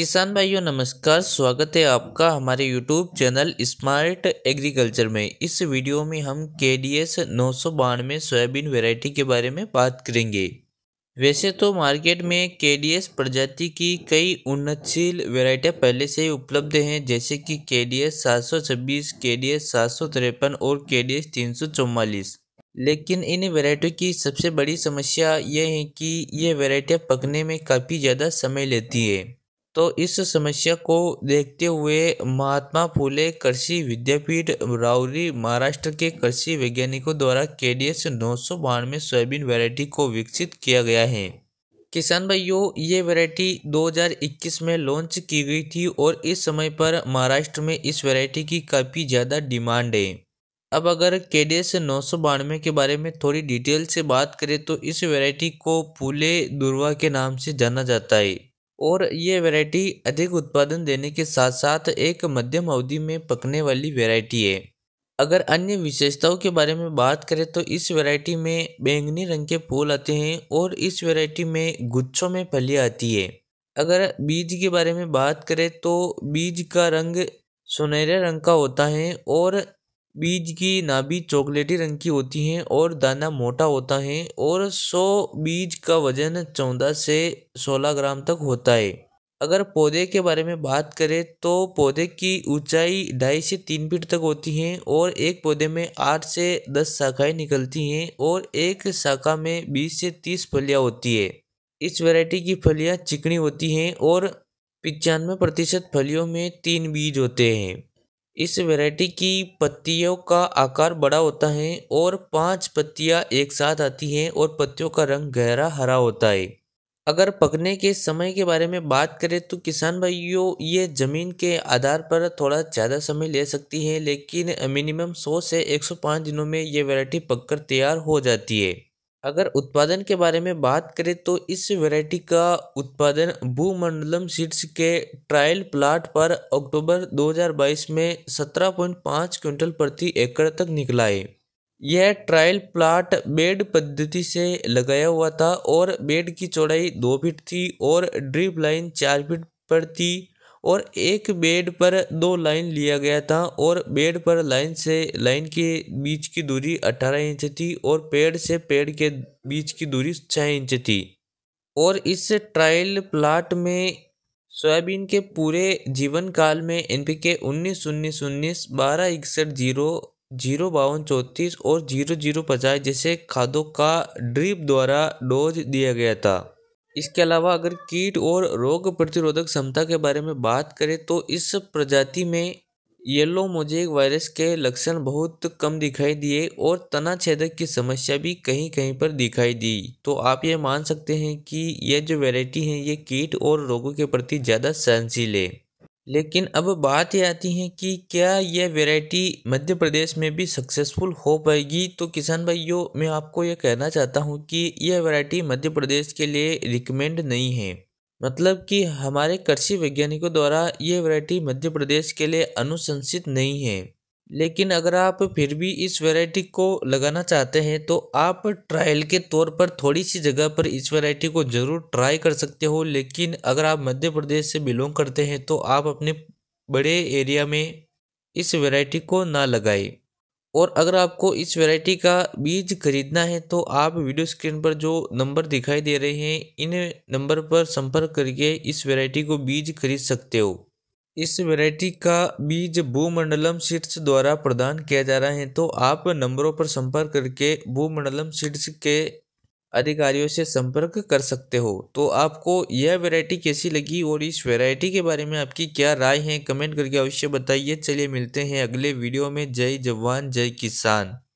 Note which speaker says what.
Speaker 1: किसान भाइयों नमस्कार स्वागत है आपका हमारे यूट्यूब चैनल स्मार्ट एग्रीकल्चर में इस वीडियो में हम के डी एस नौ सौ बानवे सोयाबीन वेराइटी के बारे में बात करेंगे वैसे तो मार्केट में के डी एस प्रजाति की कई उन्नतशील वेराइटियाँ पहले से ही उपलब्ध हैं जैसे कि के डी एस सात सौ छब्बीस के डी एस सात सौ तिरपन और के डी एस तीन सौ चौवालीस लेकिन इन वेराइटियों की सबसे बड़ी समस्या यह है कि ये वेराइटियाँ पकने में काफ़ी ज़्यादा समय लेती है तो इस समस्या को देखते हुए महात्मा फूले कृषि विद्यापीठ राउरी महाराष्ट्र के कृषि वैज्ञानिकों द्वारा के डी एस नौ सौ बानवे सोयाबीन वैरायटी को विकसित किया गया है किसान भाइयों ये वैरायटी 2021 में लॉन्च की गई थी और इस समय पर महाराष्ट्र में इस वैरायटी की काफ़ी ज़्यादा डिमांड है अब अगर के डी एस नौ सौ बानवे के बारे में थोड़ी डिटेल से बात करें तो इस वैरायटी को फूले दुर्वा के नाम से जाना जाता है और ये वैरायटी अधिक उत्पादन देने के साथ साथ एक मध्यम अवधि में पकने वाली वैरायटी है अगर अन्य विशेषताओं के बारे में बात करें तो इस वैरायटी में बैंगनी रंग के फूल आते हैं और इस वैरायटी में गुच्छों में फलियाँ आती है अगर बीज के बारे में बात करें तो बीज का रंग सुनहरे रंग का होता है और बीज की नाभि चॉकलेटी रंग की होती हैं और दाना मोटा होता है और सौ बीज का वजन चौदह से सोलह ग्राम तक होता है अगर पौधे के बारे में बात करें तो पौधे की ऊंचाई ढाई से तीन फीट तक होती है और एक पौधे में आठ से दस शाखाएं निकलती हैं और एक शाखा में बीस से तीस फलियां होती है इस वैरायटी की फलियां चिकनी होती हैं और पचानवे प्रतिशत फलियों में तीन बीज होते हैं इस वैरायटी की पत्तियों का आकार बड़ा होता है और पांच पत्तियां एक साथ आती हैं और पत्तियों का रंग गहरा हरा होता है अगर पकने के समय के बारे में बात करें तो किसान भाइयों ये ज़मीन के आधार पर थोड़ा ज़्यादा समय ले सकती है लेकिन मिनिमम 100 से 105 दिनों में ये वैरायटी पककर तैयार हो जाती है अगर उत्पादन के बारे में बात करें तो इस वैरायटी का उत्पादन भूमंडलम सीड्स के ट्रायल प्लाट पर अक्टूबर 2022 में 17.5 क्विंटल प्रति एकड़ तक निकला है यह ट्रायल प्लाट बेड पद्धति से लगाया हुआ था और बेड की चौड़ाई दो फीट थी और ड्रिप लाइन चार फीट पर थी और एक बेड पर दो लाइन लिया गया था और बेड पर लाइन से लाइन के बीच की दूरी 18 इंच थी और पेड़ से पेड़ के बीच की दूरी 6 इंच थी और इस ट्रायल प्लाट में सोयाबीन के पूरे जीवन काल में एन पी के उन्नीस उन्नीस उन्नीस बारह इकसठ जीरो जीरो बावन चौंतीस और जीरो जीरो पचास जैसे खादों का ड्रिप द्वारा डोज दिया गया था इसके अलावा अगर कीट और रोग प्रतिरोधक क्षमता के बारे में बात करें तो इस प्रजाति में येलो मोजेक वायरस के लक्षण बहुत कम दिखाई दिए और तना छेदक की समस्या भी कहीं कहीं पर दिखाई दी तो आप ये मान सकते हैं कि यह जो वैरायटी है ये कीट और रोगों के प्रति ज़्यादा सहनशील है लेकिन अब बात यह आती है कि क्या यह वेराइटी मध्य प्रदेश में भी सक्सेसफुल हो पाएगी तो किसान भाइयों मैं आपको यह कहना चाहता हूँ कि यह वेराइटी मध्य प्रदेश के लिए रिकमेंड नहीं है मतलब कि हमारे कृषि वैज्ञानिकों द्वारा ये वैरायटी मध्य प्रदेश के लिए अनुशंसित नहीं है लेकिन अगर आप फिर भी इस वैरायटी को लगाना चाहते हैं तो आप ट्रायल के तौर पर थोड़ी सी जगह पर इस वैरायटी को ज़रूर ट्राई कर सकते हो लेकिन अगर आप मध्य प्रदेश से बिलोंग करते हैं तो आप अपने बड़े एरिया में इस वैरायटी को ना लगाएं और अगर आपको इस वैरायटी का बीज खरीदना है तो आप वीडियो स्क्रीन पर जो नंबर दिखाई दे रहे हैं इन नंबर पर संपर्क करके इस वैरायटी को बीज खरीद सकते हो इस वैरायटी का बीज भूमंडलम सीड्स द्वारा प्रदान किया जा रहा है तो आप नंबरों पर संपर्क करके भूमंडलम सीड्स के अधिकारियों से संपर्क कर सकते हो तो आपको यह वैरायटी कैसी लगी और इस वैरायटी के बारे में आपकी क्या राय है कमेंट करके अवश्य बताइए चलिए मिलते हैं अगले वीडियो में जय जवान जय किसान